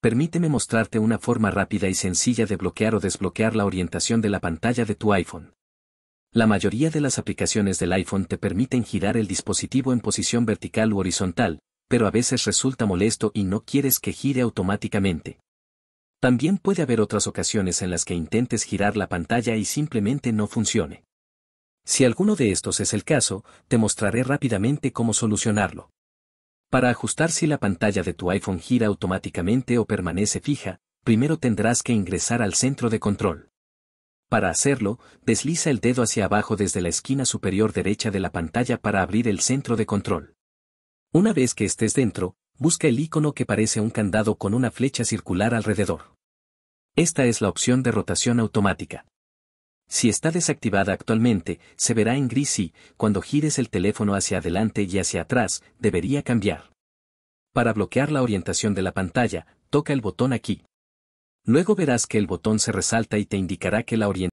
Permíteme mostrarte una forma rápida y sencilla de bloquear o desbloquear la orientación de la pantalla de tu iPhone. La mayoría de las aplicaciones del iPhone te permiten girar el dispositivo en posición vertical u horizontal, pero a veces resulta molesto y no quieres que gire automáticamente. También puede haber otras ocasiones en las que intentes girar la pantalla y simplemente no funcione. Si alguno de estos es el caso, te mostraré rápidamente cómo solucionarlo. Para ajustar si la pantalla de tu iPhone gira automáticamente o permanece fija, primero tendrás que ingresar al centro de control. Para hacerlo, desliza el dedo hacia abajo desde la esquina superior derecha de la pantalla para abrir el centro de control. Una vez que estés dentro, busca el icono que parece un candado con una flecha circular alrededor. Esta es la opción de rotación automática. Si está desactivada actualmente, se verá en gris y, cuando gires el teléfono hacia adelante y hacia atrás, debería cambiar. Para bloquear la orientación de la pantalla, toca el botón aquí. Luego verás que el botón se resalta y te indicará que la orientación